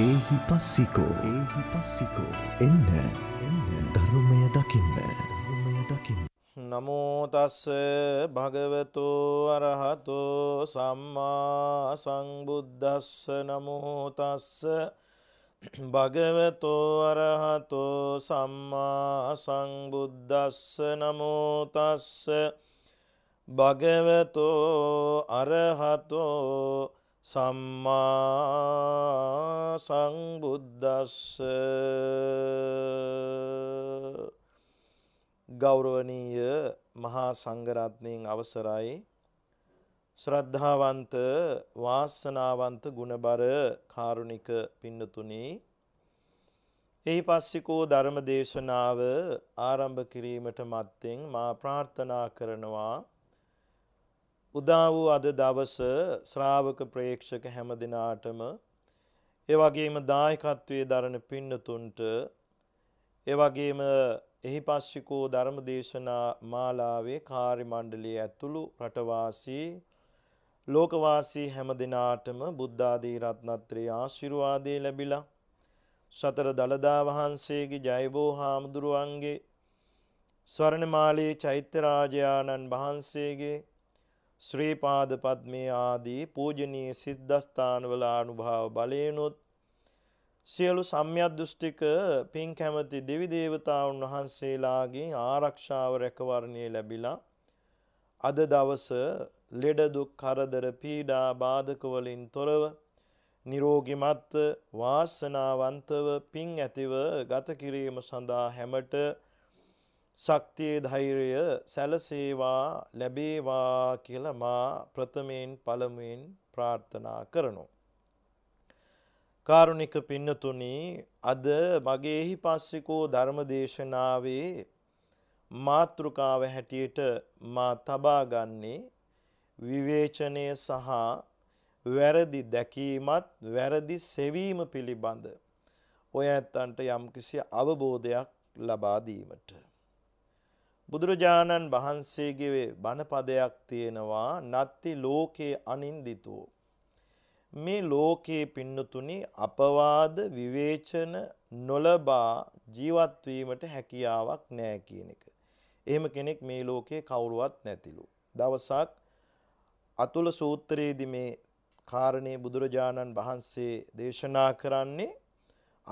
ඒහි පස්සිකෝ ඒහි පස්සිකෝ එන්න එන්න ධර්මය දකින්න ධර්මය දකින්න. නමෝතස්ස භගවතු අරහතු සම්මා සංබුද්ධස්ස නමෝතස්ස භගවතු අරහතු සම්මා සංබුද්ධස්ස නමෝතස්ස භගවතු අරහතෝ සම්මා සංබුද්දස්ස ගෞරවනීය මහා සංඝරත්නයෙන් අවසරයි ශ්‍රද්ධාවන්ත වාසනාවන්ත ගුණබර කාරුණික පින්නතුනි එහි පස්සිකෝ ධර්ම දේශනාව ආරම්භ කිරීමට මත්තෙන් මා ප්‍රාර්ථනා කරනවා උදා වූ අද දවස ශ්‍රාවක ප්‍රේක්ෂක හැම දිනාටම ඒ වගේම දායකත්වයේ දරන පින්නතුන්ට ඒ වගේම එහි පස්සිකෝ ධර්මදේශනා මාලාවේ කාර්ය මණ්ඩලයේ ඇතුළු රටවාසී ලෝකවාසී හැම දිනාටම බුද්ධාදී රත්නත්‍රයේ ආශිර්වාදේ ලැබිලා සතර දළදා වහන්සේගේ ජයබෝ හාමුදුරුවන්ගේ ස්වර්ණමාලයේ චෛත්‍ය රාජයාණන් වහන්සේගේ ශ්‍රීපාද පද්මේ ආදී පූජනීය සිද්ධස්ථානවල අනුභව බලයෙන්ොත් සියලු සම්්‍යද්දෘෂ්ටික පින් කැමති දෙවි දේවතාවුන් වහන්සේලාගේ ආරක්ෂාව රැකවරණය ලැබිලා අද දවස ලෙඩ දුක් කරදර පීඩා බාධක වලින් තොරව නිරෝගිමත් වාසනාවන්තව පින් ඇතිව ගත කිරීම සඳහා හැමට ශක්තිය ධෛර්යය සැලසේවා ලැබේවා කියලා මා ප්‍රථමයෙන් පළමුවෙන් ප්‍රාර්ථනා කරනවා. කාරුණික පින්නතුනි අද මගේහි පස්සිකෝ ධර්මදේශනාවේ මාතෘකාව හැටියට මා තබා ගන්නේ විවේචනය සහ වැරදි දැකීමත් වැරදි සෙවීම පිළිබඳ ඔය ඇත්තන්ට යම්කිසි අවබෝධයක් ලබා දීමට බුදුරජාණන් වහන්සේගේ බණපදයක් තියෙනවා නත්ති ලෝකේ අනින්දිතෝ මේ ලෝකේ පින්නතුනි අපවාද විවේචන නොලබා ජීවත් වීමට හැකියාවක් නැහැ කියන එක. එහෙම කෙනෙක් මේ ලෝකේ කවුරුවත් නැතිලු. දවසක් අතුල සූත්‍රයේදී මේ කාරණේ බුදුරජාණන් වහන්සේ දේශනා කරන්නේ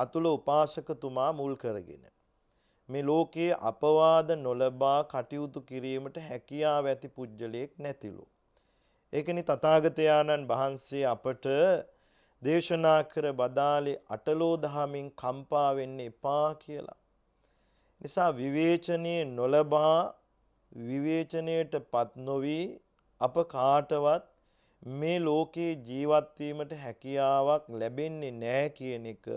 අතුල උපාසකතුමා මුල් කරගෙන. මේ ලෝකයේ අපවාද නොලබා කටයුතු කිරීමට හැකියාව ඇති පුජ්‍යලයක් නැතිලු. ඒකනි තථාගතයන්න් වහන්සේ අපට දේශනා කර බදාලේ අටලෝ දහමින් කම්පා වෙන්න එපා කියලා. නිසා විවේචනයේ නොලබා විවේචනයටපත් නොවි අප කාටවත් මේ ලෝකේ ජීවත් වීමට හැකියාවක් ලැබෙන්නේ නැහැ කියන එක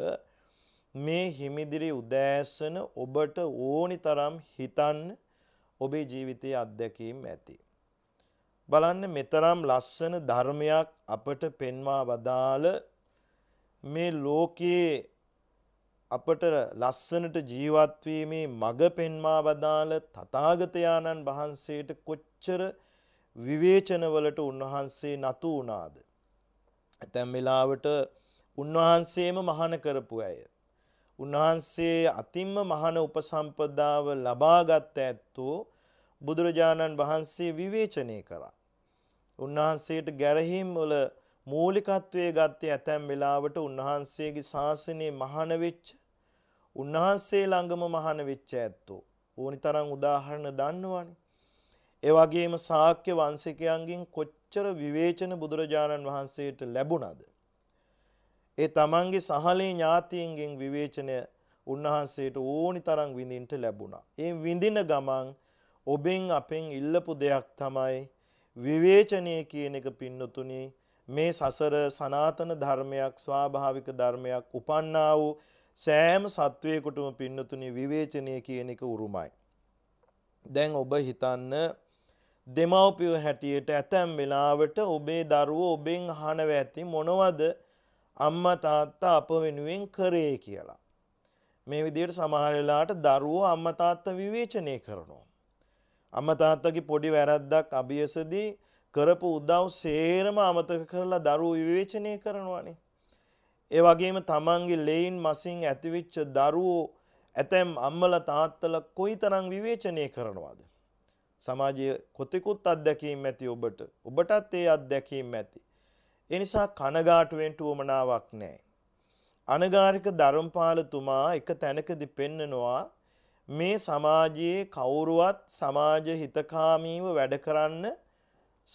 මේ හිමිදිරි උදෑසන ඔබට ඕනි තරම් හිතන්න ඔබේ ජීවිතයේ අත්දැකීම් ඇති. බලන්න මෙතරම් ලස්සන ධර්මයක් අපට පෙන්වා වදාළ මේ ලෝකයේ අපට ලස්සනට ජීවත්වීමේ මඟ පෙන්වා වදාළ තථාගතයන්න් වහන්සේට කොච්චර විවේචනවලට උන්වහන්සේ නතු වුණාද. ඇතැම් වෙලාවට උන්වහන්සේම මහාන කරපු අය. උන්වහන්සේ අතිම්ම මහන උපසම්පදාව ලබාගත් ඇත්තෝ බුදුරජාණන් වහන්සේ විවේචනය කරා. උන්වහන්සේට ගැරහීම් වල මූලිකත්වයේ ගත්තේ ඇතැම් වෙලාවට උන්වහන්සේගේ ශාසනයේ මහාන වෙච්ච උන්වහන්සේ ළඟම මහාන වෙච්ච ඇත්තෝ ඕනිතරම් උදාහරණ දන්නවනේ. ඒ වගේම ශාක්‍ය වංශිකයන්ගෙන් කොච්චර විවේචන බුදුරජාණන් වහන්සේට ලැබුණද? ඒ තමන්ගේ සහලේ ඥාතීන්ගෙන් විවේචනය උන්වහන්සේට ඕනි තරම් විඳින්ට ලැබුණා. ඒ විඳින ගමන් ඔබෙන් අපෙන් ඉල්ලපු දෙයක් තමයි විවේචනය කියන එක පින්නතුනි මේ සසර සනාතන ධර්මයක් ස්වාභාවික ධර්මයක් උපන්නා වූ සෑම සත්වයකුටම පින්නතුනි විවේචනය කියන එක උරුමයි. දැන් ඔබ හිතන්න දෙමව්පිය හැටියට ඇතැම් වෙලාවට ඔබේ දරුවෝ ඔබෙන් අහනව ඇති මොනවද අම්මා තාත්තා අප වෙනුවෙන් කරේ කියලා. මේ විදිහට සමහර වෙලාවට දරුවෝ අම්මා තාත්තා විවේචනය කරනවා. අම්මා තාත්තගේ පොඩි වැරද්දක් අභියසදී කරපු උදව් සේරම අමතක කරලා දරුවෝ විවේචනය කරනවානේ. ඒ වගේම තමන්ගේ ලේයින් මසින් ඇතිවෙච්ච දරුවෝ ඇතැම් අම්මලා තාත්තලා කොයිතරම් විවේචනය කරනවාද? සමාජයේ කොතෙකුත් අත්දැකීම් ඇති ඔබට ඔබටත් ඒ අත්දැකීම් ඇති ඒ නිසා කනගාටුවෙන් ටුවමනාවක් නැහැ. අනගාරික ධර්මපාලතුමා එක තැනකදී පෙන්නනවා මේ සමාජයේ කවුරුවත් සමාජ හිතකාමීව වැඩ කරන්න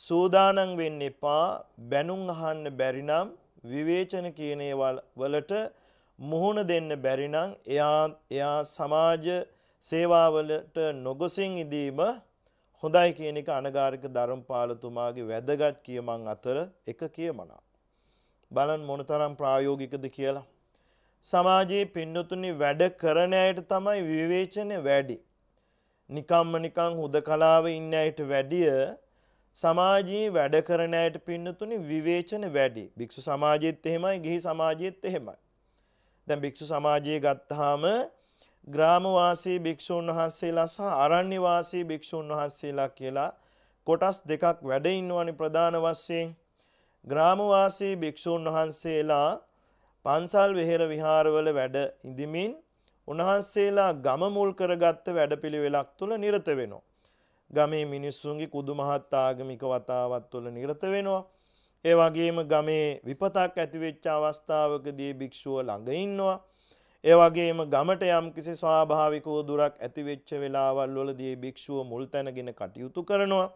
සූදානම් වෙන්න එපා බැනුම් අහන්න බැරි නම් විවේචන කියන වලට මුහුණ දෙන්න බැරි නම් එයා එයා සමාජ සේවාවලට නොගොසින් ඉදීම හොඳයි කියන එක අනගාරික ධර්මපාලතුමාගේ වැදගත් කියමන් අතර එක කියමනා. බලන් මොනතරම් ප්‍රායෝගිකද කියලා. සමාජයේ පින්නතුනි වැඩ කරන අයට තමයි විවේචනය වැඩි. නිකම්ම නිකං හුදකලාව ඉන්න අයට වැඩිය සමාජයේ වැඩ කරන අයට පින්නතුනි විවේචන වැඩි. භික්ෂු සමාජයේත් එහෙමයි, ගිහි සමාජයේත් එහෙමයි. දැන් භික්ෂු සමාජයේ ගත්තාම ග්‍රාමවාසී භික්ෂූන් වහන්සේලා සහ අරණ්‍ය වාසී භික්ෂූන් වහන්සේලා කියලා කොටස් දෙකක් වැඩ ඉන්නවනේ ප්‍රධාන වශයෙන් ග්‍රාමවාසී භික්ෂූන් වහන්සේලා පන්සල් විහෙර විහාරවල වැඩ ඉඳිමින් උන්වහන්සේලා ගම මුල් කරගත්ත වැඩපිළිවෙලක් තුල නිරත වෙනවා. ගමේ මිනිස්සුන්ගේ කුදු මහත් ආගමික වතාවත් තුළ නිරත වෙනවා. ඒ වගේම ගමේ විපතක් ඇතිවෙච්ච අවස්ථාවකදී භික්ෂුව ළඟ ඉන්නවා. ඒ වගේම ගමට යම් කිසි ස්වාභාවිකව දුරක් ඇතිවෙච්ච වෙලාවල් වලදී භික්ෂුව මුල් තැනගෙන කටයුතු කරනවා.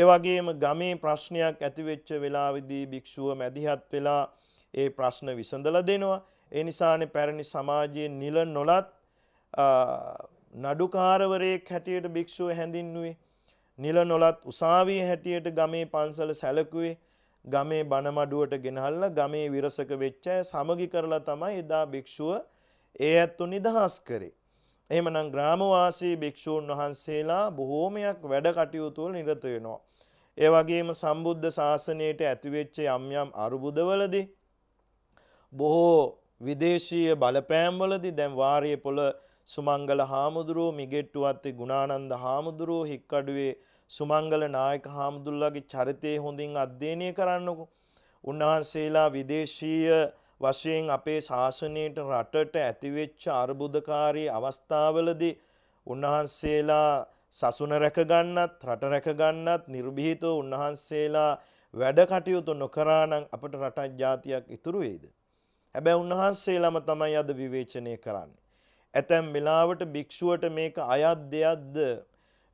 ඒ වගේම ගමේ ප්‍රශ්නයක් ඇතිවෙච්ච වෙලාවේදී භික්ෂුව මැදිහත් වෙලා ඒ ප්‍රශ්න විසඳලා දෙනවා. ඒ නිසානේ පැරණි සමාජයේ නිල නොලත් නඩුකාරවරයෙක් හැටියට භික්ෂුව හැඳින්වුවේ. නිල නොලත් උසාවිය හැටියට ගමේ පන්සල සැලකුවේ. ගමේ බණමඩුවට ගෙනහල්ලා ගමේ විරසක වෙච්ච සමගි කරලා තමයි එදා භික්ෂුව ඒ ඇත්තු නිදහස් කරේ. එහමනම් ග්‍රාමවාසී භික්‍ෂූන් වහන්සේලා බොහෝමයක් වැඩ කටයුතුවල නිරත වෙනවා. ඒ වගේම සම්බුද්ධ ශාසනයට ඇතිවෙච්ච යම්යම් අරුබුදවලදි. බොහෝ විදේශීය බලපෑම්වලදි දැම් වාරය පොළ සුමංගල හාමුදුරුවෝ මිගෙට්ටුවත්තේ ගුණානන්ද හාමුදුරුවෝ හික්කඩුවේ සුමංගල නායක හාමුදුල්ලගේ චරිතය හොඳින් අධ්‍යයනය කරන්නකු. උන්වහන්සේලා විදේශීය වශයෙන් අපේ ශාසනයට රටට ඇතිවෙච්ච අර්බුදකාරී අවස්ථාවලදී උන්වහන්සේලා සසුන රැකගන්නත් රට රැකගන්නත් නිර්භීතව උන්වහන්සේලා වැඩ කටයුතු නොකරානම් අපට රටක් ජාතියක් ඉතුරු වෙයිද? හැබැයි උන්වහන්සේලාම තමයි අද විවේචනය කරන්නේ. ඇතැම් වෙලාවට භික්ෂුවට මේක අයත් දෙයක්ද?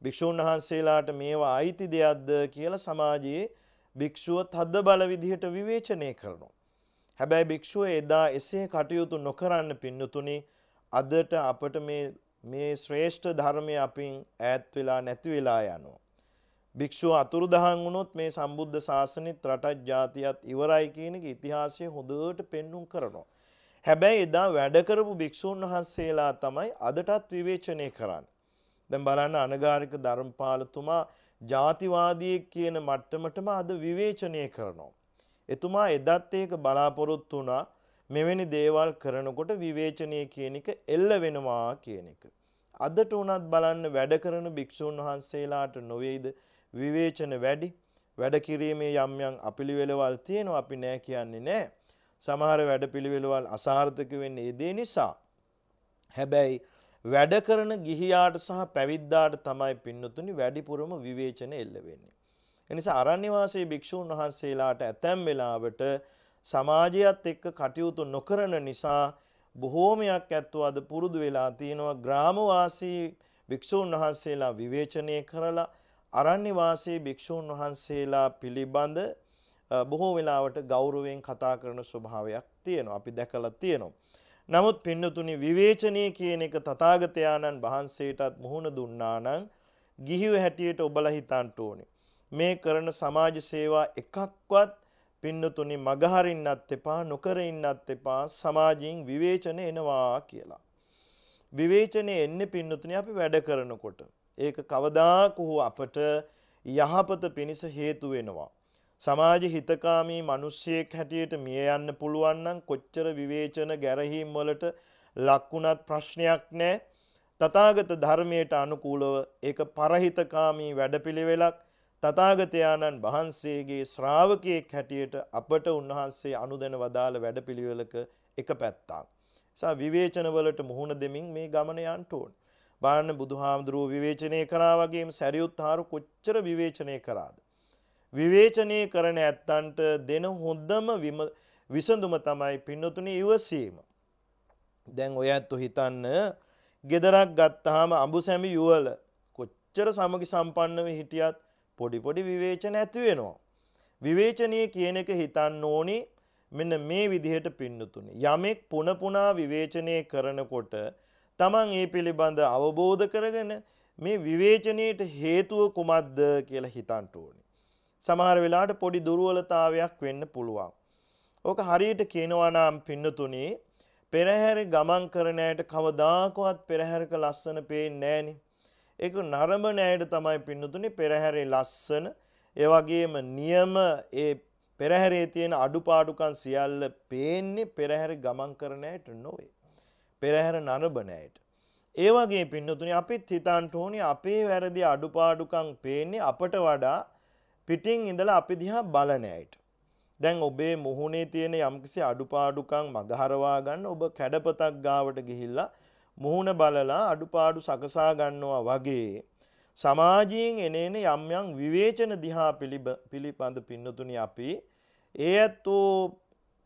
භික්ෂුන් වහන්සේලාට මේවා අයිති දෙයක්ද කියලා සමාජයේ භික්ෂුව තද බල විදිහට විවේචනය කරනවා. හැබැයි භික්ෂුව එදා එසේ කටයුතු නොකරන්න පින්නතුනි අදට අපට මේ මේ ශ්‍රේෂ්ඨ ධර්මය අපින් ඈත් වෙලා නැති වෙලා යනවා. භික්ෂුව අතුරුදහන් වුණොත් මේ සම්බුද්ධ ශාසනයත් රටත් ජාතියත් ඉවරයි කියන එක ඉතිහාසයේ හොඳට පෙන්눔 කරනවා. හැබැයි එදා වැඩ කරපු භික්ෂුන් වහන්සේලා තමයි අදටත් විවේචනය කරන්නේ. දැන් බලන්න අනගාരിക ධර්මපාලතුමා ජාතිවාදී කියන මට්ටමටම අද විවේචනය කරනවා. එතුමා එදත් ඒක බලාපොරොත්තු වුණා මෙවැනි දේවල් කරනකොට විවේචනය කියන එක එල්ල වෙනවා කියන එක. අදට උනත් බලන්න වැඩ කරන භික්ෂූන් වහන්සේලාට නොවේද විවේචන වැඩි වැඩ කිරීමේ යම් යම් අපිළිවෙළවල් තියෙනවා අපි නෑ කියන්නේ නෑ. සමහර වැඩ පිළිවෙළවල් අසාර්ථක වෙන්නේ ඒ දේ නිසා. හැබැයි වැඩ කරන ගිහියාට සහ පැවිද්දාට තමයි පින්නතුනි වැඩිපුරම විවේචන එල්ල වෙන්නේ. එනිසා අරණ්‍යවාසී භික්ෂූන් වහන්සේලාට ඇතැම් වෙලාවට සමාජයත් එක්ක කටයුතු නොකරන නිසා බොහෝමයක් ඇත්තෝ අද පුරුදු වෙලා තියෙනවා ග්‍රාමවාසී භික්ෂූන් වහන්සේලා විවේචනය කරලා අරණ්‍යවාසී භික්ෂූන් වහන්සේලා පිළිබඳ බොහෝ වෙලාවට ගෞරවයෙන් කතා කරන ස්වභාවයක් තියෙනවා අපි දැකලා තියෙනවා. නමුත් පින්නතුනි විවේචනය කියන එක තථාගතයන්න් වහන්සේටත් මුහුණ දුන්නා නම් ගිහිව හැටියට ඔබලා හිතන්න ඕනේ. මේ කරන සමාජ සේවා එකක්වත් පින්නතුනි මගහරින්නත් එපා නොකර ඉන්නත් එපා සමාජයෙන් විවේචන එනවා කියලා. විවේචනේ එන්නේ පින්නතුනි අපි වැඩ කරනකොට. ඒක කවදාක හෝ අපට යහපත පිණිස හේතු වෙනවා. සමාජ හිතකාමී මිනිසියෙක් හැටියට මිය යන්න පුළුවන් නම් කොච්චර විවේචන ගැරහීම් වලට ලක්ුණත් ප්‍රශ්නයක් නැහැ. තථාගත ධර්මයට අනුකූලව ඒක පරහිතකාමී වැඩපිළිවෙලක්. තථාගතයන්න් වහන්සේගේ ශ්‍රාවකයෙක් හැටියට අපට උන්වහන්සේ අනුදැන වදාළ වැඩපිළිවෙලක එක පැත්තක්. සා විවේචනවලට මුහුණ දෙමින් මේ ගමන යන්න ඕන. බලන්න බුදුහාමුදුරුව විවේචනය කරා වගේම සැරියුත් හාරු කොච්චර විවේචනය කරාද. විවේචනය කරන ඇත්තන්ට දෙන හොඳම විසඳුම තමයි පින්නතුනේ ඉවසීම. දැන් ඔය ඇත්තු හිතන්න gedarak ගත්තාම අඹු සැමි යුවල කොච්චර සමගි සම්පන්නව හිටියත් පොඩි පොඩි විවේචන ඇති වෙනවා. විවේචනය කියන එක හිතන්න ඕනි මෙන්න මේ විදිහට පින්නතුනේ. යමෙක් පුනපුනා විවේචනය කරනකොට තමන් ඒ පිළිබඳ අවබෝධ කරගෙන මේ විවේචනයට හේතුව කුමක්ද කියලා හිතන්න ඕනේ. සමහර වෙලාවට පොඩි දුර්වලතාවයක් වෙන්න පුළුවන්. ඕක හරියට කියනවා නම් පින්නතුනේ පෙරහැර ගමන් කරන ඇයට කවදාකවත් පෙරහැරක ලස්සන පේන්නේ නැහනේ. ඒක නරඹන අයට තමයි පින්නතුනේ පෙරහැරේ ලස්සන ඒ වගේම නියම ඒ පෙරහැරේ තියෙන අඩුපාඩුකම් සියල්ල පේන්නේ පෙරහැර ගමන් කරන අයට නොවේ. පෙරහැර නරඹන අයට. ඒ වගේ පින්නතුනේ අපිත් හිතන්න ඕනේ අපේ වැරදි අඩුපාඩුකම් පේන්නේ අපට වඩා පිටින් ඉඳලා අපි දිහා බලන අයට. දැන් ඔබේ මුහුණේ තියෙන යම්කිසි අඩුපාඩුකම් මගහරවා ගන්න ඔබ කැඩපතක් ගාවට ගිහිල්ලා මුහුණ බලලා අඩුපාඩු සකසා ගන්නවා වගේ සමාජයෙන් එනේන යම් යම් විවේචන දිහා පිළිබඳ පින්නතුනි අපි ඒ ඇත්තෝ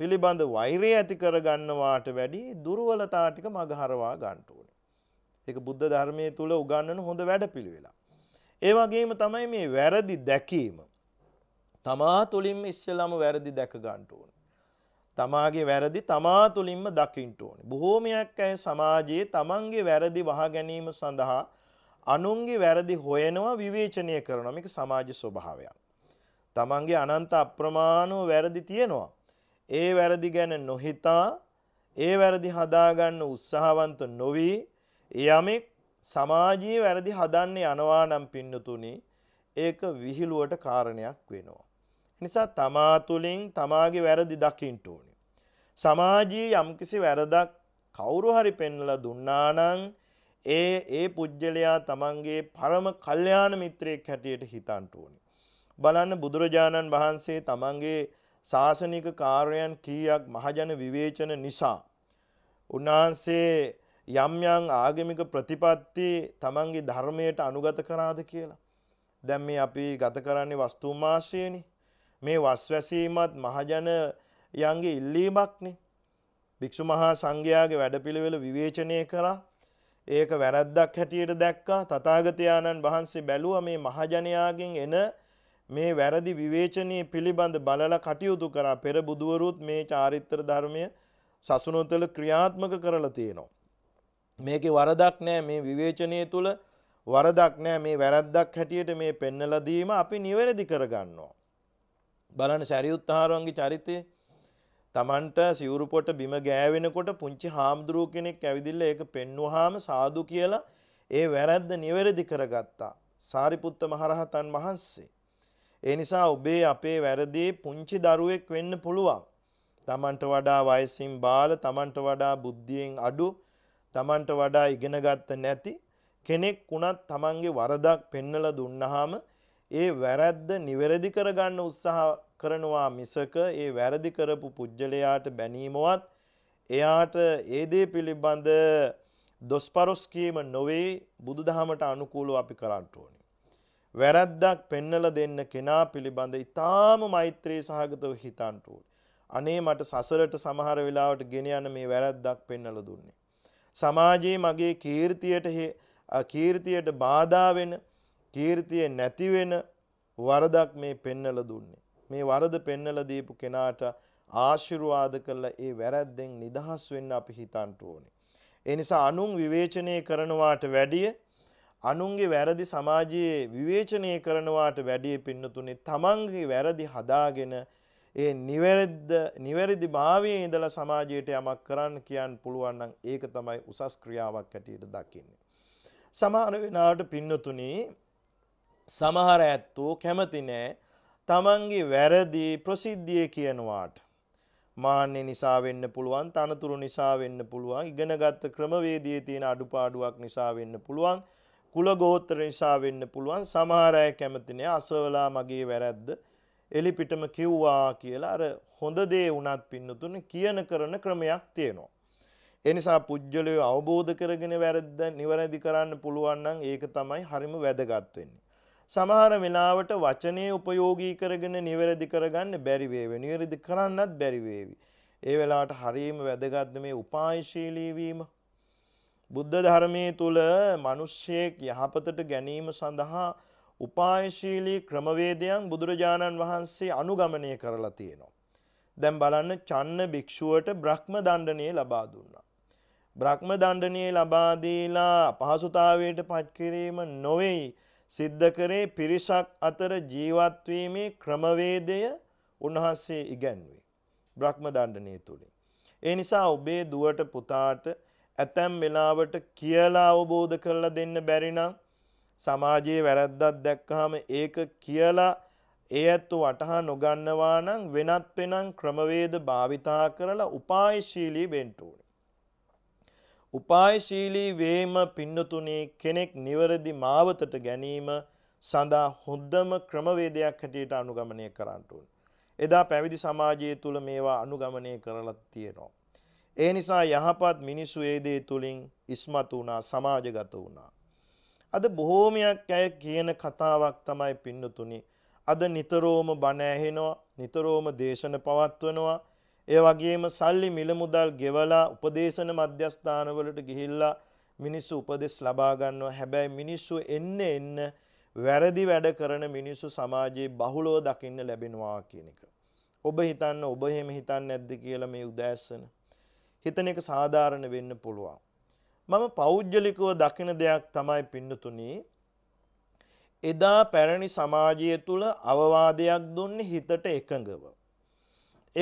පිළිබඳ වෛරය ඇති කරගන්නවාට වැඩි දුර්වලතා ටික මගහරවා ගන්න ඕනේ. ඒක බුද්ධ ධර්මයේ තුල උගන්වන හොඳ වැඩපිළිවෙලක්. ඒ වගේම තමයි මේ වැරදි දැකීම. තමා තුලින්ම ඉස්සෙල්ලාම වැරදි දැක ගන්න ඕනේ. තමාගේ වැරදි තමා තුළින්ම දකින්ට ඕනි. බොහෝමයක් ඇය සමාජයේ තමන්ගේ වැරදි වහා ගැනීම සඳහා අනුන්ගේ වැරදි හොයනවා විවේචනය කරනමික සමාජ ස්වභාවයක්. තමන්ගේ අනන්ත අප්‍රමාණුව වැරදි තියෙනවා. ඒ වැරදි ගැන නොහිතා ඒ වැරදි හදාගන්න උත්සාහවන්ත නොවී යමෙක් සමාජයේ වැරදි හදන්න යනවා නම් පින්නතුනි ඒක විහිළුවට කාරණයක් වෙනවා. නිසා තමා තුළින් තමාගේ වැරදි දකින්ට ඕන. සමාජයේ යම්කිසි වැරදක් කවුරු හරි පෙන්ලා දුන්නා නම් ඒ ඒ පුජ්‍යලයා තමන්ගේ පරම කල්යාණ මිත්‍රයෙක් හැටියට හිතන්න ඕනේ. බලන්න බුදුරජාණන් වහන්සේ තමන්ගේ ශාසනික කාර්යයන් කීයක් මහජන විවේචන නිසා උන්වහන්සේ යම් යම් ආගමික ප්‍රතිපත්ති තමන්ගේ ධර්මයට අනුගත කරාද කියලා. දැන් මේ අපි ගත කරන්නේ වස්තුමාශයනේ. මේ වස්වැසීමත් මහජන යන්ගේ ඉල්ලීමක්නේ භික්‍ෂු මහා සංඝයාගේ වැඩපිළිවෙල විවේචනය කරා ඒක වැරැද්දක් හැටියට දැක්කා තථාගතයන්න් වහන්සේ බැලුවා මේ මහජනයාගෙන් එන මේ වැරදි විවේචනයේ පිළිබඳ බලලා කටයුතු කරා පෙර බුදුවරුත් මේ චාරිත්‍ර ධර්මය සසුනොතල ක්‍රියාත්මක කරලා තියෙනවා. මේකේ වරදක් නෑ මේ විවේචනයේ තුල වරදක් නෑ මේ වැරැද්දක් හැටියට මේ පෙන්නලා දීම අපි නිවැරදි කරගන්නවා. බලන්න සරියුත් ආරවන්ගේ චරිතයේ තමන්ට සිවුරුපොට බිම ගෑවෙනකොට පුංචි හාමුදුරුව කෙනෙක් ඇවිදිල්ල ඒක පෙන්වහාම සාදු කියලා ඒ වැරැද්ද නිවැරදි කරගත්තා. සාරිපුත්ත මහරහතන් වහන්සේ. ඒ නිසා ඔබේ අපේ වැරදි පුංචි දරුවෙක් වෙන්න පුළුවන්. තමන්ට වඩා වයසින් බාල තමන්ට වඩා බුද්ධියෙන් අඩු තමන්ට වඩා ඉගෙනගත්ත නැති කෙනෙක් වුණත් තමන්ගේ වරදක් පෙන්නල දුන්නහාම ඒ වැරැද්ද නිවැරදි කරගන්න උත්සාහ කරනවා මිසක ඒ වැරදි කරපු පුජ්‍යලයාට බැනීමවත් එයාට ඒ දේ පිළිබඳ දොස්පරොස් කීම නොවේ බුදුදහමට අනුකූලව අපි කරන්න ඕනේ. වැරද්දක් පෙන්නලා දෙන්න කෙනා පිළිබඳ ඊටාම මෛත්‍රී සහගතව හිතන්න ඕනේ. අනේ මට සසරට සමහර වෙලාවට ගෙන යන මේ වැරද්දක් පෙන්නලා දුන්නේ. සමාජයේ මගේ කීර්තියට කීර්තියට බාධා වෙන කීර්තිය නැති වෙන වරදක් මේ පෙන්නලා දුන්නේ. මේ වරද පෙන්නලා දීපු කෙනාට ආශිර්වාද කළා ඒ වැරද්දෙන් නිදහස් වෙන්න අපි හිතන්න ඕනේ. ඒ නිසා අනුන් විවේචනය කරනවාට වැඩිය අනුන්ගේ වැරදි සමාජයේ විවේචනය කරනවාට වැඩිය පින්නතුනේ තමන්ගේ වැරදි හදාගෙන ඒ නිවැරද්ද නිවැරදි භාවයේ ඉඳලා සමාජයට යමක් කරන්න කියන්න පුළුවන් නම් ඒක තමයි උසස් ක්‍රියාවක් ඇටියට දකින්නේ. සමහර වෙනාවට පින්නතුනේ සමහර ඇත්තෝ කැමති නෑ තමන්ගේ වැරදි ප්‍රසිද්ධිය කියනවාට. මාන්‍ය නිසා වෙන්න පුළුවන් තනතුරු නිසා වෙන්න පුළුවන් ඉගෙනගත්ත ක්‍රමවේදයේ තියෙන අඩුපාඩුවක් නිසා වෙන්න පුළුවන් කුලගෝත්‍ර නිසා වෙන්න පුළුවන් සමහර අය කැමති නෑ අසවලා මගේ වැරද්ද එලිපිටම කිව්වා කියලා අර හොඳ දේ වුණත් පින්නතුනේ කියන කරන ක්‍රමයක් තියෙනවා. ඒ නිසා පුජ්‍යලය අවබෝධ කරගෙන වැරද්ද නිවැරදි කරන්න පුළුවන් නම් ඒක තමයි හරිම වැදගත් වෙන්නේ. සමහර වෙලාවට වචනය උපයෝගී කරගෙන නිවැරදි කරගන්න බැරිවේව නිවැරදි කරන්නත් බැරිවේවි. ඒ වෙලාට හරීම වැදගත්ද මේ උපායශීලීවීම. බුද්ධ ධර්මය තුළ මනුෂ්‍යයෙක් යහපතට ගැනීම සඳහා උපායශීලී ක්‍රමවේදයන් බුදුරජාණන් වහන්සේ අනුගමනය කරලා තියෙනවා. දැන් බලන්න චන්න භික්ෂුවට බ්‍රහ්ම දණ්ඩනය ලබා දුන්නා. බ්‍රහ්ම දණ්ඩනය ලබා දීලා අපහසුතාවයට පත්කිරීම නොවේයි සිද්ධ කරේ පිරිසක් අතර ජීවත් වීමේ ක්‍රමවේදය උන්වහන්සේ ඉගැන්වුවේ. බ්‍රහ්ම දණ්ඩනය තුලින්. ඒ නිසා ඔබේ දුවට පුතාට ඇතැම් වෙලාවට කියලා අවබෝධ කරලා දෙන්න බැරි නම් සමාජයේ වැරද්දක් දැක්කහම ඒක කියලා ඒ ඇත්තු වටහා නොගන්නවා නම් වෙනත් වෙනත් ක්‍රමවේද භාවිතා කරලා උපායශීලී වෙන්න ඕනේ. උපායශීලී වේම පින්නතුනේ කෙනෙක් නිවැරදි මාවතට ගැනීම සඳහා හොඳම ක්‍රමවේදයක් හැටියට අනුගමනය කරන්න ඕන. එදා පැවිදි සමාජය තුළ මේවා අනුගමනය කරලා තියෙනවා. ඒ නිසා යහපත් මිනිස්සු ඒ දේ තුලින් ඉස්මතු වුණා සමාජගත වුණා. අද බොහෝමයක් අය කියන කතාවක් තමයි පින්නතුනි. අද නිතරම බණ ඇහෙනවා, නිතරම දේශන පවත්වනවා. ඒ වගේම සල්ලි මිලමුදල් ගෙවලා උපදේශන මධ්‍යස්ථානවලට ගිහිල්ලා මිනිස්සු උපදෙස් ලබා ගන්නවා. හැබැයි මිනිස්සු එන්න එන්න වැරදි වැඩ කරන මිනිස්සු සමාජයේ බහුලව දකින්න ලැබෙනවා කියන එක. ඔබ හිතන්න ඔබ එහෙම හිතන්නේ නැද්ද කියලා මේ උදෑසන. හිතන එක සාධාරණ වෙන්න පුළුවන්. මම පෞද්ගලිකව දකින දෙයක් තමයි පින්නතුණී එදා පැරණි සමාජය තුළ අවවාදයක් දුන්නේ හිතට එකඟව.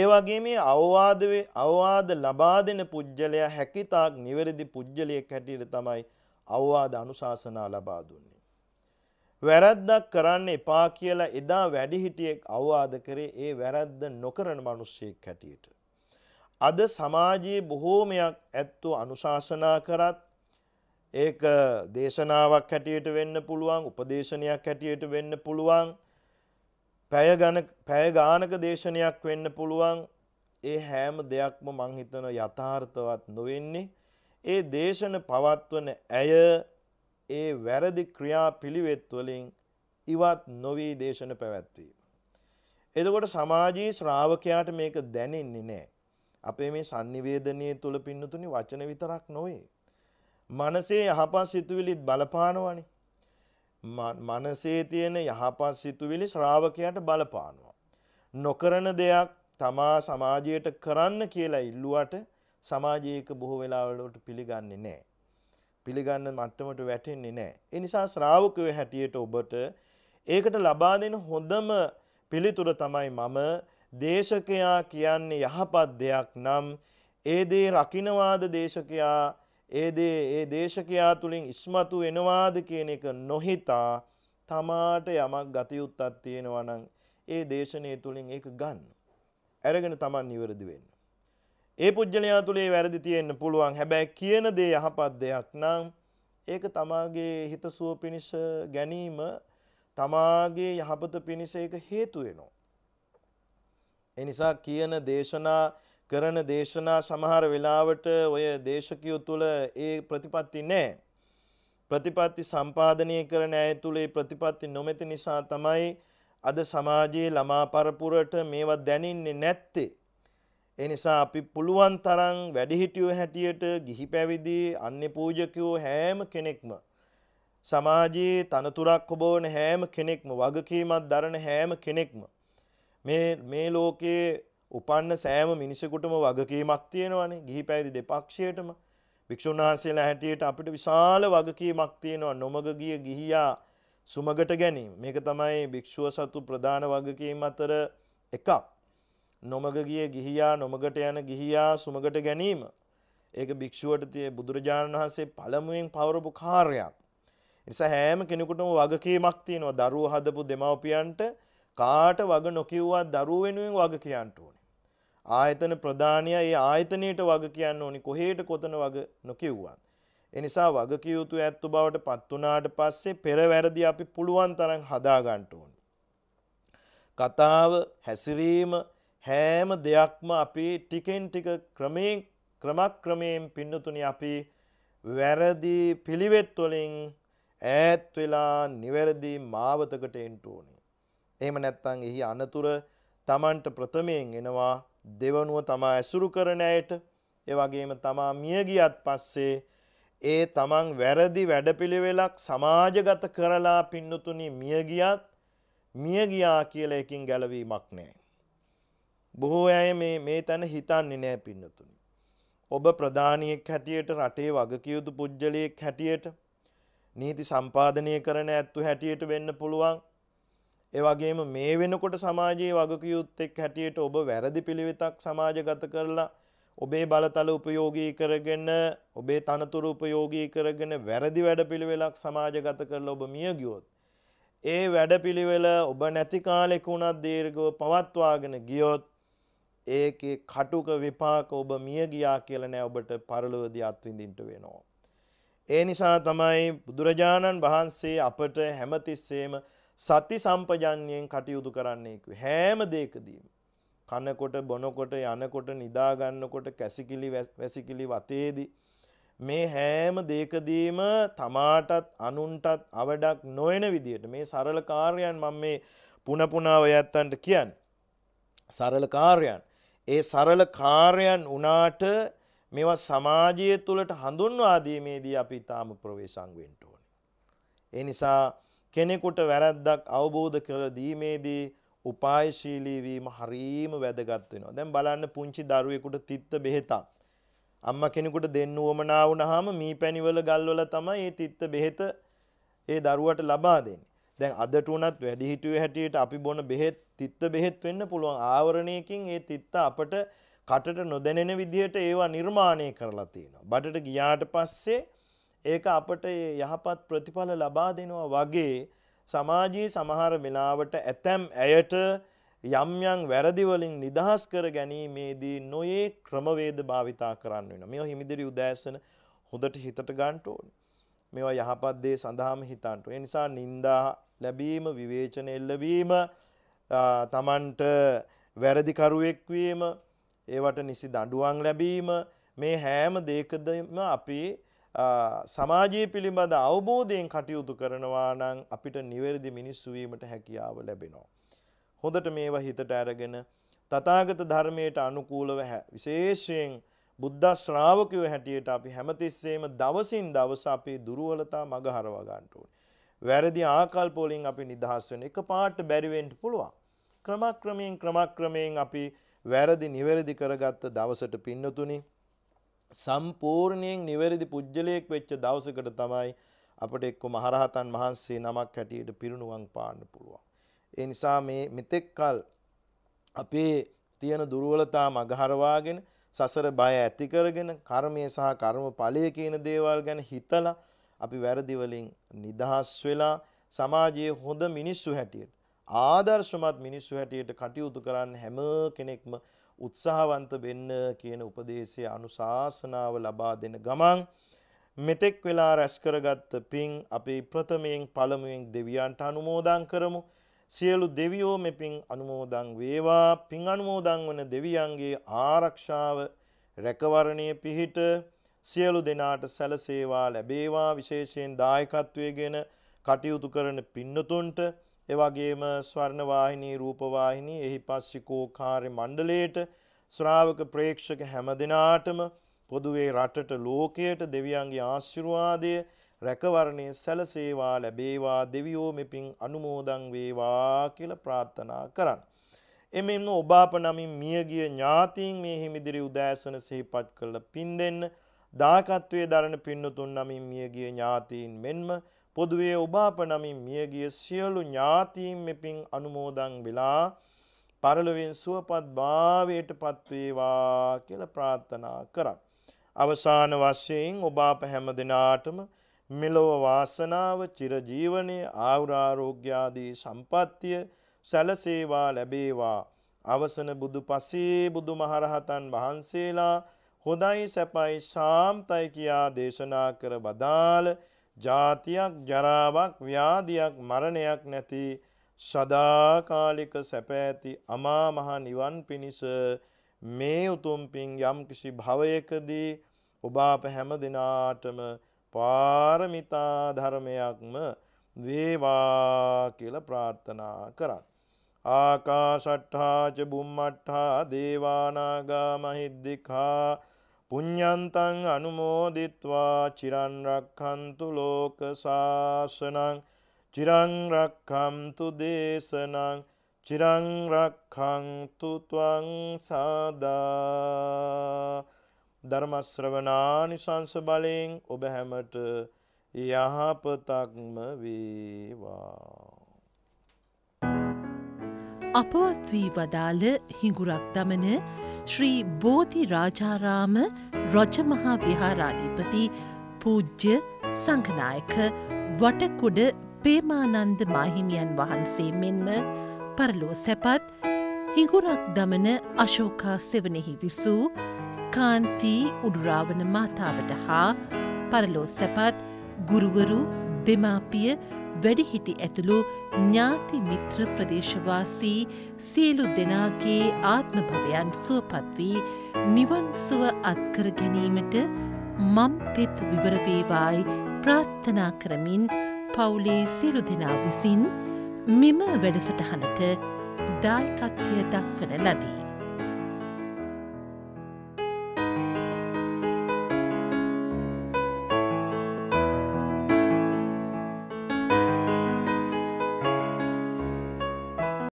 ඒ වගේ මේ අවවාදවේ අවවාද ලබා දෙන පුජ්‍යලයා හැකිතාක් නිවැරදි පුජ්‍යලයෙක් හැටියට තමයි අවවාද අනුශාසනා ලබා දුන්නේ. වැරද්දක් කරන්න එපා කියලා එදා වැඩිහිටියෙක් අවවාද කරේ ඒ වැරද්ද නොකරන මිනිසෙක් හැටියට. අද සමාජයේ බොහෝමයක් ඇත්තෝ අනුශාසනා කරත් ඒක දේශනාවක් හැටියට වෙන්න පුළුවන්, උපදේශනයක් හැටියට වෙන්න පුළුවන්. පැය ගන පැය ගානක දේශනයක් වෙන්න පුළුවන් ඒ හැම දෙයක්ම මං හිතන යථාර්ථවත් නොවෙන්නේ ඒ දේශන පවත්වන ඇය ඒ වැරදි ක්‍රියා පිළිවෙත් වලින් ඉවත් නොවී දේශන පැවැත්වීම. එතකොට සමාජයේ ශ්‍රාවකයාට මේක දැනෙන්නේ නෑ. අපේ මේ sannivedanaya තුල පින්නතුනි වචන විතරක් නොවේ. මනසේ යහපත් සිතුවිලිත් බලපානවනේ. මනසේ තියෙන යහපත් සිතුවිලි ශ්‍රාවකයට බලපානවා. නොකරන දෙයක් තමා සමාජයට කරන්න කියලා ඉල්ලුවට සමාජයක බොහෝ වෙලාවලට පිළිගන්නේ නෑ. පිළිගන්න මට්ටමට වැටෙන්නේ නෑ. එනිසා ශ්‍රාවකය හැටියට ඔබට ඒකට ලබා දෙන හොඳම පිළිතුර තමයි මම දේශකයා කියන්නේ යහපත් දෙයක් නම් ඒ දේ රකින්නවාද දේශකයා ඒ දේ ඒ දේශකයා තුළින් ඉස්මතු වෙනවාද කියන එක නොහිතා තමාට යමක් ගතයුත්තත් තියෙනවා නම් ඒ දේශනය තුළින් ඒක ගන්න. ඇරගෙන තමන් නිවැරදි වෙන්න. ඒ පුද්ගලයා තුළේ වැරදි තියෙන්න පුළුවන් හැබැයි කියන දේ යහපත් දෙයක් නම් ඒක තමාගේ හිතසුව පිණිස ගැනීම තමාගේ යහපත පිණිස ඒක හේතු වෙනවා. එනිසා කියන දේශනා කරන දේශනා සමහර වෙලාවට ඔය දේශකයෝ තුල ඒ ප්‍රතිපatti නැහැ. ප්‍රතිපatti සම්පාදනය කරන අය තුල ඒ ප්‍රතිපatti නොමැති නිසා තමයි අද සමාජයේ ළමා පරපුරට මේවා දැනින්නේ නැත්තේ. ඒ නිසා අපි පුළුවන් තරම් වැඩිහිටියෝ හැටියට ගිහි පැවිදි අන්‍ය පූජකයෝ හැම කෙනෙක්ම සමාජයේ තනතුරක් හොබවන හැම කෙනෙක්ම වගකීමක් දරන හැම කෙනෙක්ම මේ මේ ලෝකයේ උපන්න සෑම මිනිසෙකුටම වගකීමක් තියෙනවානේ ගිහි පැවිදි දෙපක්ෂයටම භික්ෂුන් වහන්සේලා හැටියට අපිට විශාල වගකීමක් තියෙනවා නොමග ගිය ගිහියා සුමගට ගැනීම. මේක තමයි භික්ෂුව සතු ප්‍රධාන වගකීම් අතර එකක්. නොමග ගිය ගිහියා නොමගට යන ගිහියා සුමගට ගැනීම. ඒක භික්ෂුවට තිය බුදුරජාණන් වහන්සේ පළමුවෙන් පවරපු කාර්යයක්. නිසා හැම කෙනෙකුටම වගකීමක් තියෙනවා. දරුවෝ හදපු දෙමව්පියන්ට කාට වග නොකිව්වත් දරුවෝ වෙනුවෙන් වග කියන්න ඕනේ. ආයතන ප්‍රධානය ඒ ආයතනයට වග කියන්න ඕනි කොහේට කොතන වග නොකිව්වත්. එනිසා වගකියයුතු ඇත්තු බවට පත්වනාට පස්සේ පෙරවැරදි අපි පුළුවන් තරන් හදාගන්ට ඕනි. කතාව හැසිරීම හෑම දෙයක්ම අපි ටිකෙන් ටික ක්‍රමයෙන් ක්‍රමක්‍රමයෙන් පින්නතුනි අපි වැරදි පිළිවෙත්වලින් ඈත් වෙලා නිවැරදි මාවතකට එන්ට ඕනේ. එහෙම නැත්තං එහි අනතුර තමන්ට ප්‍රථමයෙන් එනවා දෙවනුව තමා ඇසුරු කරන ඇයට ඒවගේම තමා මියගියත් පස්සේ ඒ තමන් වැරදි වැඩපිළිවෙලක් සමාජගත කරලා පින්නතුනි මියගියත් මියගියා කියල එකින් ගැලවීමක් නෑ. බොහෝ ඇය මේ තැන හිතන්නේ නෑ පින්නතුනි. ඔබ ප්‍රධානයෙක් හැටියට රටේ වගකියුතු පුද්ගලයෙක් හැටියට නීති සම්පාධනය කරන ඇත්තු හැටියට වෙන්න පුළුවන් ඒ වගේම මේ වෙනකොට සමාජයේ වගකියුත් එක් හැටියට ඔබ වැරදි පිළිවෙතක් සමාජගත කරලා ඔබේ බලතල උපයෝගී කරගෙන ඔබේ තනතුරු උපයෝගී කරගෙන වැරදි වැඩපිළිවෙලක් සමාජගත කරලා ඔබ මිය ගියොත් ඒ වැඩපිළිවෙල ඔබ නැති කාලෙක වුණත් දීර්ඝව පවත්වාගෙන ගියොත් ඒකේ කටුක විපාක ඔබ මිය ගියා කියලා නෑ ඔබට පරලොවදී අත්විඳින්න වෙනවා. ඒ නිසා තමයි බුදුරජාණන් වහන්සේ අපට හැමතිස්සෙම සති සම්පජන්යෙන් කටයුතු කරන්නේ කිව්වේ. හැම දෙයකදීම කනකොට බොනකොට යනකොට නිදා ගන්නකොට කැසිකිලි වැසිකිලි වතේදී මේ හැම දෙයකදීම තමාටත් අනුන්ටත් අවඩක් නොවන විදියට මේ සරල කාර්යයන් මම මේ පුන පුනාව යැත්තන්ට කියන්නේ. සරල කාර්යයන්. ඒ සරල කාර්යයන් වුණාට මේවා සමාජය තුළට හඳුන්වා දීමේදී අපි ඊටාම ප්‍රවේශම් වෙන්න ඕනේ. ඒ නිසා කෙනෙකුට වැරද්දක් අවබෝධ කර දීමේදී උපායශීලී වීම හරීම වැදගත් වෙනවා. දැන් බලන්න පුංචි දරුවෙකුට තිත්ත බෙහෙතක් අම්මා කෙනෙකුට දෙන්න උවමනා වුණාම මීපැණිවල ගල්වල තමයි මේ තිත්ත බෙහෙත ඒ දරුවට ලබා දෙන්නේ. දැන් අදට උනත් වැඩිහිටියෝ හැටියට අපි බොන බෙහෙත් තිත්ත බෙහෙත් වෙන්න පුළුවන් ආවරණයකින් ඒ තිත්ත අපට කටට නොදැනෙන විදිහට ඒවා නිර්මාණය කරලා තියෙනවා. බඩට ගියාට පස්සේ ඒක අපට යහපත් ප්‍රතිඵල ලබා දෙනවා වගේ සමාජයේ සමහර වෙලාවට ඇතැම් ඇයට යම් යම් වැරදි වලින් නිදහස් කර ගැනීමේදී නොයේ ක්‍රමවේද භාවිතා කරන්න වෙනවා. මේවා හිමිදිරි උදෑසන හොඳට හිතට ගන්න ඕනේ. මේවා යහපත් දේ සඳහාම හිතන්න ඕනේ. ඒ නිසා නිന്ദා ලැබීම, විවේචන එල්ලවීම, තමන්ට වැරදි කරුවෙක් වීම, ඒවට නිසි දඬුවම් ලැබීම මේ හැම දෙයකදම අපේ සමාජයේ පිළිබඳ අවබෝධයෙන් කටයුතු කරනවා නම් අපිට නිවැරදි මිනිස්සු වීමට හැකියාව ලැබෙනවා. හොඳට මේවා හිතට අරගෙන තථාගත ධර්මයට අනුකූලව විශේෂයෙන් බුද්ධ ශ්‍රාවකයෝ හැටියට අපි හැමතිස්සෙම දවසින් දවස අපේ දුර්වලතා මගහරවා ගන්න ඕනේ. වැරදි ආකල්ප වලින් අපි නිදහස් වෙන එක පාට බැරි වෙන්න පුළුවන්. ක්‍රමක්‍රමයෙන් ක්‍රමක්‍රමයෙන් අපි වැරදි නිවැරදි කරගත්ත දවසට පින්නතුණි සම්පූර්ණයෙන් නිවැරදි පුද්ගලයෙක් වෙච්ච දවසකට තමයි අපට එක්ක මහරහතන් වහන්සේ නමක් හැටියට පිරිණුවන් පාන්න පුළුවන්. ඒ නිසා මේ මෙතෙක්කල් අපේ තියෙන දුර්වලතා මගහරවාගෙන සසර බය ඇති කරගෙන කර්මය සහ කර්ම ඵලය කියන දේවල් ගැන හිතලා අපි වැරදි වලින් නිදහස් වෙලා සමාජයේ හොඳ මිනිස්සු හැටියට ආදර්ශමත් මිනිස්සු හැටියට කටයුතු කරන්න හැම කෙනෙක්ම උත්සාහවන්ත වෙන්න කියන උපදේශය අනුශාසනාව ලබා දෙන ගමන් මෙතෙක් වෙලා රැස්කරගත්ත පින් අපේ ප්‍රථමයෙන් පළමුුවෙන් දෙවියන්ට අනුමෝදං කරමු සියලු දෙවියෝ මෙ පින් අනුමෝදං වේවා පින් අනුමෝදං වන දෙවියන්ගේ ආරක්ෂාව රැකවරණය පිහිට සියලු දෙනාට සැලසේවා ලැබේවා විශේෂයෙන් දායකත්වයගෙන කටයුතු කරන පින්නතුන්ට ඒ වගේම ස්වර්ණ වාහිනී රූප වාහිනී එහි පස්සිකෝ කාර්ය මණ්ඩලයට ශ්‍රාවක ප්‍රේක්ෂක හැම දිනාටම පොදුවේ රටට ලෝකයට දෙවියන්ගේ ආශිර්වාදය රැකවරණය සැලසේවා ලැබේවා දෙවියෝ මෙපින් අනුමෝදන් වේවා කියලා ප්‍රාර්ථනා කරන්න. එමෙන්න ඔබ අප නමින් මියගිය ඥාතීන් මේ හිමිදිරි උදෑසන සිහිපත් කළ පින් දෙන්න දායකත්වයේ දරණ පින්නතුන් නමින් මියගිය ඥාතීන් මෙන්ම පොදුවේ ඔබ අප නමින් මියගිය සියලු ඥාතීන් මෙපින් අනුමෝදන් වෙලා පරලොවෙන් සුවපත් භාවයට පත්වේවා කියලා ප්‍රාර්ථනා කරා. අවසාන වශයෙන් ඔබ අප හැම දිනාටම මෙලොව වාසනාව චිරජීවනයේ ආයුරාරෝග්‍යාදී සම්පත්තිය සැලසේවා ලැබේවා. අවසන බුදු පසේ බුදු මහරහතන් වහන්සේලා හොඳයි සැපයි සාම්තයි කියා දේශනා කර බදාළ ජාතියක් ජරාවක් ව්‍යාධියක් මරණයක් නැති සදාකාලික සැපෑති අමා මහ නිවන් පිණිස මේ උතුම් පින් යම්කිසි භවයකදී ඔබ අප හැම දිනාටම පාරමිතා ධර්මයක්ම වේවා කියලා ප්‍රාර්ථනා කරා. ආකාශට්ඨා ච බුම්මට්ඨා දේවානාගා මහිද්దికා පුඤ්ඤන්තං අනුමෝදිත්වා චිරන් රක්ඛන්තු ලෝක සාසනං චිරන් රක්ඛන්තු දේශනං චිරන් රක්ඛන්තු ත්වං සාදා ධර්ම ශ්‍රවණානිසංස බලෙන් ඔබ හැමට යහපතක්ම වේවා අපවත් වී වදාළ හිඟුරක් දමන ශ්‍රී බෝධි රාජාරාම රොජමහා විහාරාධිපති පූජ්‍ය සංඝනායක වටකුඩ පේමානන්ද මාහිමියන් වහන්සේ මෙන්ම පරලෝ සැපත් හිඟුරක් දමන අශෝකා සෙවනෙහි විසූ කාන්තී උඩුරාවන මාතාවට හා පරලෝ සැපත් ගුරුවරු දෙමාපිය වැඩිහිටි ඇතුළු ඥාති මිත්‍ර ප්‍රදේශවාසී සියලු දෙනාගේ ආත්මභවයන් සුවපත් වී නිවන් සුව අත්කර ගැනීමට මම් පෙත් විවරවේවායි ප්‍රාර්ථනා කරමින් පවුලේ සිරු දෙනා විසින් මෙම වැඩසටහනට දායකත්වය දක්වන ලදී.